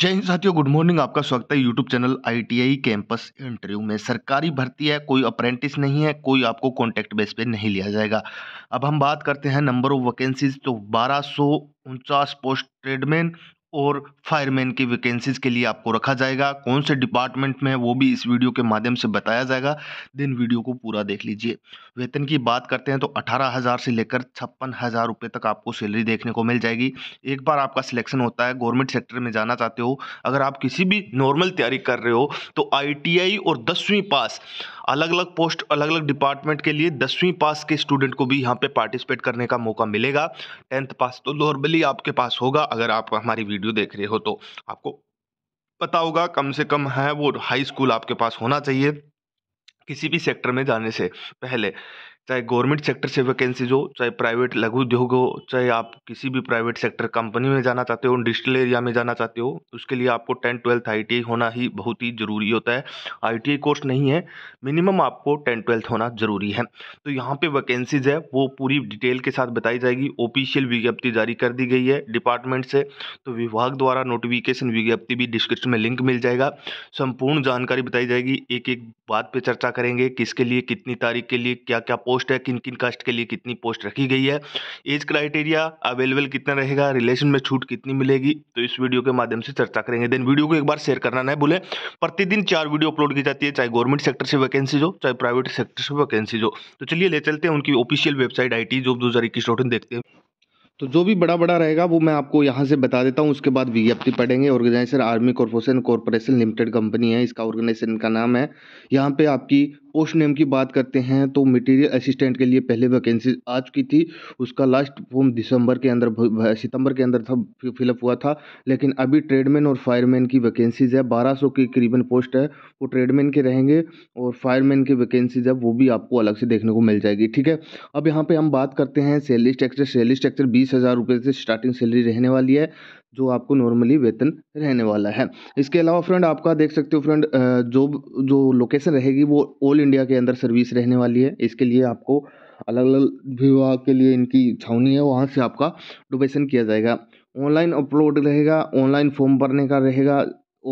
जय हिंद साथियों good morning आपका स्वागत है YouTube channel ITI campus interview में सरकारी भर्ती है कोई अप्रेंटिस नहीं है कोई आपको कॉन्टैक्ट बेस पे नहीं लिया जाएगा अब हम बात करते हैं नंबर ऑफ वैकेंसीज तो बारह सौ उनचास पोस्ट ट्रेडमैन और फायरमैन की वैकेंसीज़ के लिए आपको रखा जाएगा कौन से डिपार्टमेंट में है वो भी इस वीडियो के माध्यम से बताया जाएगा दिन वीडियो को पूरा देख लीजिए वेतन की बात करते हैं तो अठारह हज़ार से लेकर छप्पन हज़ार रुपये तक आपको सैलरी देखने को मिल जाएगी एक बार आपका सिलेक्शन होता है गवर्नमेंट सेक्टर में जाना चाहते हो अगर आप किसी भी नॉर्मल तैयारी कर रहे हो तो आई और दसवीं पास अलग अलग पोस्ट अलग अलग डिपार्टमेंट के लिए दसवीं पास के स्टूडेंट को भी यहाँ पर पार्टिसिपेट करने का मौका मिलेगा टेंथ पास तो नॉर्मली आपके पास होगा अगर आप हमारी वीडियो वीडियो देख रहे हो तो आपको पता होगा कम से कम है वो हाई स्कूल आपके पास होना चाहिए किसी भी सेक्टर में जाने से पहले चाहे गवर्नमेंट सेक्टर से वैकेंसीज हो चाहे प्राइवेट लघु उद्योग हो चाहे आप किसी भी प्राइवेट सेक्टर कंपनी में जाना चाहते हो डिजिटल एरिया में जाना चाहते हो उसके लिए आपको टेंथ ट्वेल्थ आई होना ही बहुत ही ज़रूरी होता है आई कोर्स नहीं है मिनिमम आपको टेंथ ट्वेल्थ होना ज़रूरी है तो यहाँ पर वैकेंसीज है वो पूरी डिटेल के साथ बताई जाएगी ऑफिशियल विज्ञप्ति जारी कर दी गई है डिपार्टमेंट से तो विभाग द्वारा नोटिफिकेशन विज्ञप्ति भी डिस्क्रिप्शन में लिंक मिल जाएगा संपूर्ण जानकारी बताई जाएगी एक एक बात पर चर्चा करेंगे किसके लिए कितनी तारीख के लिए क्या क्या पोस्ट पोस्ट है किन किन कास्ट के लिए कितनी पोस्ट रखी गई है एज क्राइटेरिया अवेलेबल कितना रहेगा रिलेशन में छूट कितनी मिलेगी तो इस वीडियो के माध्यम से चर्चा करेंगे देन वीडियो को एक बार शेयर करना नहीं भूलें प्रतिदिन चार वीडियो अपलोड की जाती है चाहे गवर्नमेंट सेक्टर से वैकेंसीज हो चाहे प्राइवेट सेक्टर से वैकेंसीज हो तो चलिए ले चलते हैं उनकी official website I T job दो हज़ार इक्कीस डॉट इन देखते हैं तो जो भी बड़ा बड़ा रहेगा वो मैं आपको यहाँ से बता देता हूँ उसके बाद विज्ञप्ति पढ़ेंगे organiser army corporation corporation limited company है इसका ऑर्गेनाइजेशन का नाम है यहाँ पे आपकी पोस्ट नेम की बात करते हैं तो मटेरियल असिस्टेंट के लिए पहले वैकेंसी आज की थी उसका लास्ट फॉर्म दिसंबर के अंदर सितंबर के अंदर था फिलअप हुआ था लेकिन अभी ट्रेडमैन और फायरमैन की वैकेंसीज है बारह सौ के करीबन पोस्ट है वो ट्रेडमैन के रहेंगे और फायरमैन की वैकेंसीज है वो भी आपको अलग से देखने को मिल जाएगी ठीक है अब यहाँ पर हम बात करते हैं सैलरी स्ट्रक्चर सैलरी स्ट्रक्चर बीस हज़ार रुपये से स्टार्टिंग सैलरी रहने वाली है जो आपको नॉर्मली वेतन रहने वाला है इसके अलावा फ्रेंड आपका देख सकते हो फ्रेंड जो जो लोकेशन रहेगी वो ऑल इंडिया के अंदर सर्विस रहने वाली है इसके लिए आपको अलग अलग विभाग के लिए इनकी छावनी है वहाँ से आपका डोबेशन किया जाएगा ऑनलाइन अपलोड रहेगा ऑनलाइन फॉर्म भरने का रहेगा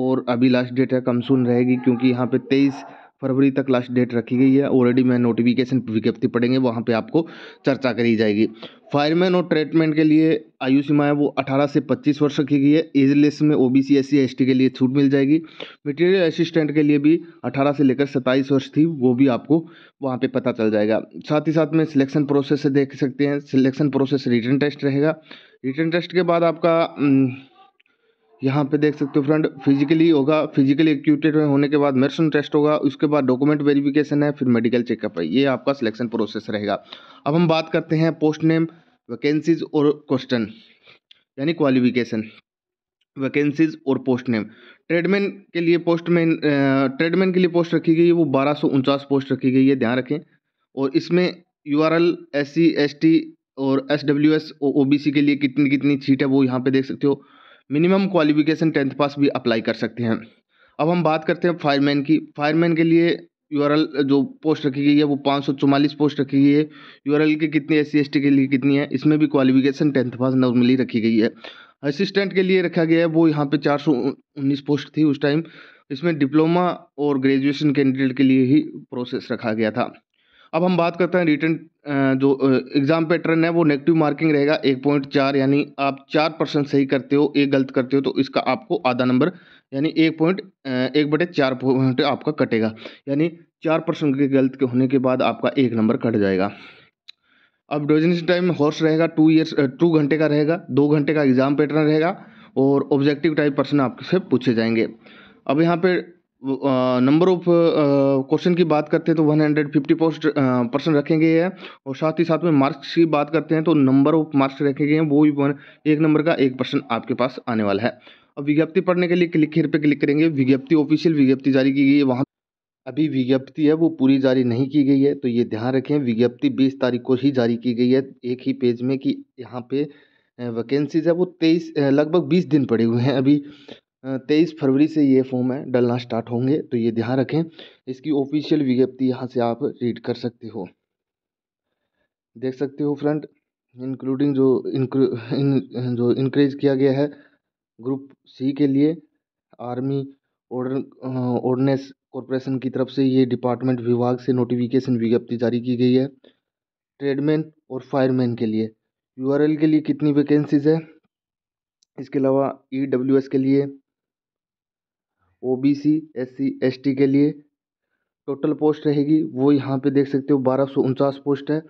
और अभी लास्ट डेट है कम सुन रहेगी क्योंकि यहाँ पे तेईस फरवरी तक लास्ट डेट रखी गई है ऑलरेडी मैं नोटिफिकेशन विज्ञप्ति पड़ेंगे वहाँ पे आपको चर्चा करी जाएगी फायरमैन और ट्रीटमेंट के लिए आयु सीमा है वो 18 से 25 वर्ष रखी गई है एजलेस में ओ बी सी एस सी के लिए छूट मिल जाएगी मटेरियल असिस्टेंट के लिए भी 18 से लेकर 27 वर्ष थी वो भी आपको वहाँ पे पता चल जाएगा साथ ही साथ में सिलेक्शन प्रोसेस से देख सकते हैं सिलेक्शन प्रोसेस रिटर्न टेस्ट रहेगा रिटर्न टेस्ट के बाद आपका यहाँ पे देख सकते हो फ्रेंड फिजिकली होगा फिजिकली एक्यूटेड होने के बाद मेडिसन टेस्ट होगा उसके बाद डॉक्यूमेंट वेरिफिकेशन है फिर मेडिकल चेकअप है ये आपका सिलेक्शन प्रोसेस रहेगा अब हम बात करते हैं पोस्ट नेम वैकेंसीज और क्वेश्चन यानी क्वालिफिकेशन वैकेंसीज और पोस्ट नेम ट्रेडमैन के लिए पोस्ट में ट्रेडमैन के लिए पोस्ट रखी गई है वो बारह सौ उनचास पोस्ट रखी गई है ध्यान रखें और इसमें U R L S C S T और S W S O B C के लिए कितनी कितनी सीट है वो यहाँ पे देख सकते हो मिनिमम क्वालिफिकेशन टेंथ पास भी अप्लाई कर सकते हैं अब हम बात करते हैं फायरमैन की फायरमैन के लिए यू आर एल जो पोस्ट रखी गई है वो पाँच सौ चौवालीस पोस्ट रखी गई है यू आर एल की कितनी एस सी के लिए कितनी है इसमें भी क्वालिफिकेशन टेंथ पास नॉर्मली रखी गई है असिस्टेंट के लिए रखा गया है वो यहाँ पे चार सौ उन्नीस पोस्ट थी उस टाइम इसमें डिप्लोमा और ग्रेजुएशन कैंडिडेट के लिए ही प्रोसेस रखा गया था अब हम बात करते हैं रिटर्न जो एग्ज़ाम पैटर्न है वो नेगेटिव मार्किंग रहेगा एक पॉइंट चार यानी आप चार परसेंट सही करते हो एक गलत करते हो तो इसका आपको आधा नंबर यानी एक पॉइंट एक बटे चार पॉइंट आपका कटेगा यानी चार परसेंट के गलत के होने के बाद आपका एक नंबर कट जाएगा अब डोजनिस टाइम हॉर्स रहेगा टू ईयर्स टू घंटे का रहेगा दो घंटे का एग्ज़ाम पैटर्न रहेगा और ऑब्जेक्टिव टाइप प्रश्न आपसे पूछे जाएंगे अब यहाँ पे नंबर ऑफ क्वेश्चन की बात करते हैं तो one hundred fifty post percent रखेंगे है और साथ ही साथ में मार्क्स की बात करते हैं तो नंबर ऑफ मार्क्स रखे गए हैं वो भी एक नंबर का एक परसेंट आपके पास आने वाला है और विज्ञप्ति पढ़ने के लिए क्लिक हेयर पे क्लिक करेंगे विज्ञप्ति ऑफिशियल विज्ञप्ति जारी की गई है वहाँ अभी विज्ञप्ति है वो पूरी जारी नहीं की गई है तो ये ध्यान रखें विज्ञप्ति बीस तारीख को ही जारी की गई है एक ही पेज में कि यहाँ पे वैकेंसीज है वो तेईस लगभग बीस दिन पड़े हुए हैं अभी तेईस फरवरी से ये फॉर्म है डलना स्टार्ट होंगे तो ये ध्यान रखें इसकी ऑफिशियल विज्ञप्ति यहाँ से आप रीड कर सकते हो देख सकते हो फ्रेंड इंक्लूडिंग जो इंक्रू इन, जो इंक्रेज किया गया है ग्रुप सी के लिए आर्मी ऑर्डनेस कॉरपोरेशन की तरफ से ये डिपार्टमेंट विभाग से नोटिफिकेशन विज्ञप्ति जारी की गई है ट्रेडमैन और फायरमैन के लिए यू के लिए कितनी वैकेंसीज है इसके अलावा ई के लिए O B C S C S T के लिए टोटल पोस्ट रहेगी वो यहाँ पे देख सकते हो बारह सौ उनचास पोस्ट है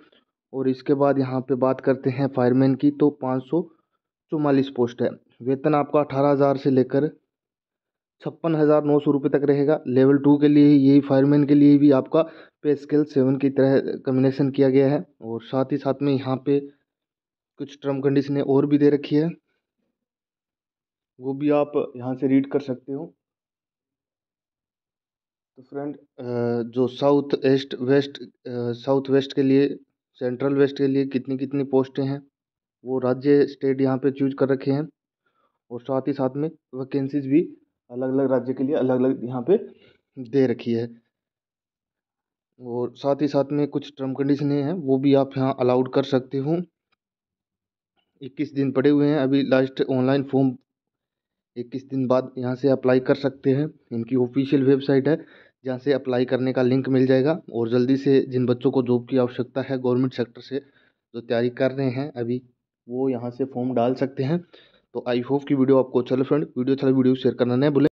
और इसके बाद यहाँ पे बात करते हैं फायरमैन की तो पाँच सौ चौवालीस पोस्ट है वेतन आपका अठारह हज़ार से लेकर छप्पन हज़ार नौ सौ रुपये तक रहेगा लेवल टू के लिए यही फायरमैन के लिए भी आपका पे स्केल सेवन की तरह कम्बिनेशन किया गया है और साथ ही साथ में यहाँ पे कुछ टर्म कंडीशनें और भी दे रखी है वो भी आप यहाँ से रीड कर सकते हो तो फ्रेंड जो south east west south west के लिए सेंट्रल वेस्ट के लिए कितनी कितनी पोस्टें हैं वो राज्य स्टेट यहाँ पे चूज कर रखे हैं और साथ ही साथ में वैकेंसीज़ भी अलग अलग राज्य के लिए अलग अलग यहाँ पे दे रखी है और साथ ही साथ में कुछ टर्म कंडीशनें हैं वो भी आप यहाँ अलाउड कर सकते हो इक्कीस दिन पड़े हुए हैं अभी लास्ट ऑनलाइन फॉर्म इक्कीस दिन बाद यहाँ से अप्लाई कर सकते हैं इनकी ऑफिशियल वेबसाइट है जहाँ से अप्लाई करने का लिंक मिल जाएगा और जल्दी से जिन बच्चों को जॉब की आवश्यकता है गवर्नमेंट सेक्टर से जो तैयारी कर रहे हैं अभी वो यहाँ से फॉर्म डाल सकते हैं तो आई होप कि वीडियो आपको अच्छा लगे फ्रेंड वीडियो अच्छा लगे वीडियो शेयर करना नहीं बोले